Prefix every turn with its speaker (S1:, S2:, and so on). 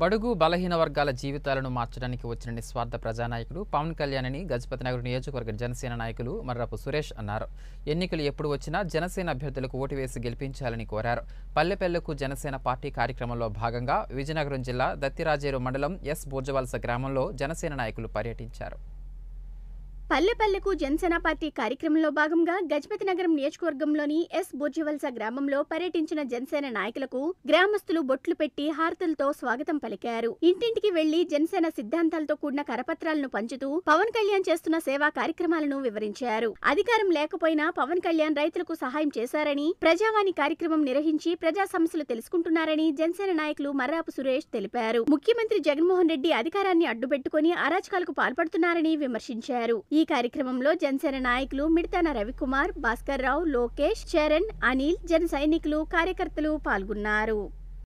S1: బడుగు బలహీన వర్గాల జీవితాలను మార్చడానికి వచ్చిన నిస్వార్థ ప్రజానాయకుడు పవన్ కళ్యాణ్ అని గజపతి నగర్ నియోజకవర్గ జనసేన నాయకులు మర్రపు సురేష్ అన్నారు ఎన్నికలు ఎప్పుడు వచ్చినా జనసేన అభ్యర్థులకు ఓటు వేసి గెలిపించాలని కోరారు పల్లెపల్లెకు జనసేన పార్టీ కార్యక్రమంలో భాగంగా విజయనగరం జిల్లా దత్తిరాజేరు మండలం ఎస్ బూర్జవలస గ్రామంలో జనసేన నాయకులు పర్యటించారు
S2: పల్లె పల్లెకు జనసేన పార్టీ కార్యక్రమంలో భాగంగా గజపతి నగరం నియోజకవర్గంలోని ఎస్ బుర్జివల్స గ్రామంలో పర్యటించిన జనసేన నాయకులకు గ్రామస్తులు బొట్లు పెట్టి హారతులతో స్వాగతం పలికారు ఇంటింటికి వెళ్లి జనసేన సిద్ధాంతాలతో కూడిన కరపత్రాలను పంచుతూ పవన్ కళ్యాణ్ చేస్తున్న సేవా కార్యక్రమాలను వివరించారు అధికారం లేకపోయినా పవన్ కళ్యాణ్ రైతులకు సహాయం చేశారని ప్రజావాణి కార్యక్రమం నిర్వహించి ప్రజా సమస్యలు తెలుసుకుంటున్నారని జనసేన నాయకులు మర్రాపు సురేష్ తెలిపారు ముఖ్యమంత్రి జగన్మోహన్ రెడ్డి అధికారాన్ని అడ్డుపెట్టుకుని అరాచకాలకు పాల్పడుతున్నారని విమర్శించారు ఈ కార్యక్రమంలో జనసేన నాయకులు మిడతాన రవికుమార్ భాస్కర్రావు లోకేష్ చరణ్ అనిల్ జన సైనికులు కార్యకర్తలు పాల్గొన్నారు